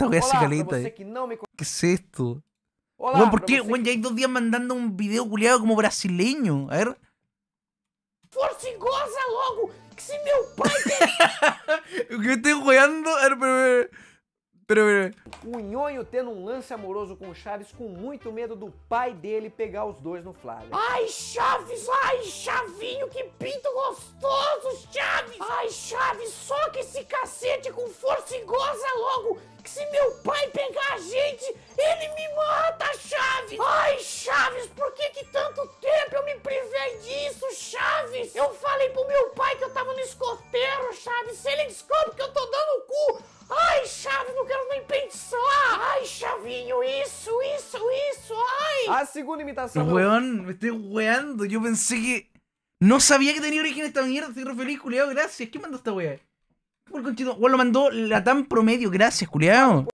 Então, tá que no me... ¿Qué es esto? Hola, bueno, ¿por qué? Bueno, ya hay dos mandando um vídeo culiado como brasileiro, A ver. Força e goza logo! Que se meu pai tem... O que eu tenho goiando era. ver, pera, pera. O Nhonho tendo um lance amoroso com o Chaves com muito medo do pai dele pegar os dois no Flávio. Ai, Chaves! Ai, Chavinho, que pinto gostoso! chave, soca esse cacete com força e goza logo! Que se meu pai pegar a gente, ele me mata, Chaves! Ai, Chaves, por que que tanto tempo eu me privei disso, Chaves? Eu falei pro meu pai que eu tava no escoteiro, Chaves, se ele descobre que eu tô dando o cu! Ai, Chaves, não quero nem pensar! Ai, Chavinho, isso, isso, isso, ai! A segunda imitação... Weón, me estoy eu yo que... No sabía que tenía origen esta mierda, estoy re feliz, culiado, gracias. ¿Quién mandó esta weá? ¿Cómo el conchito? lo mandó la tan promedio, gracias, culiado.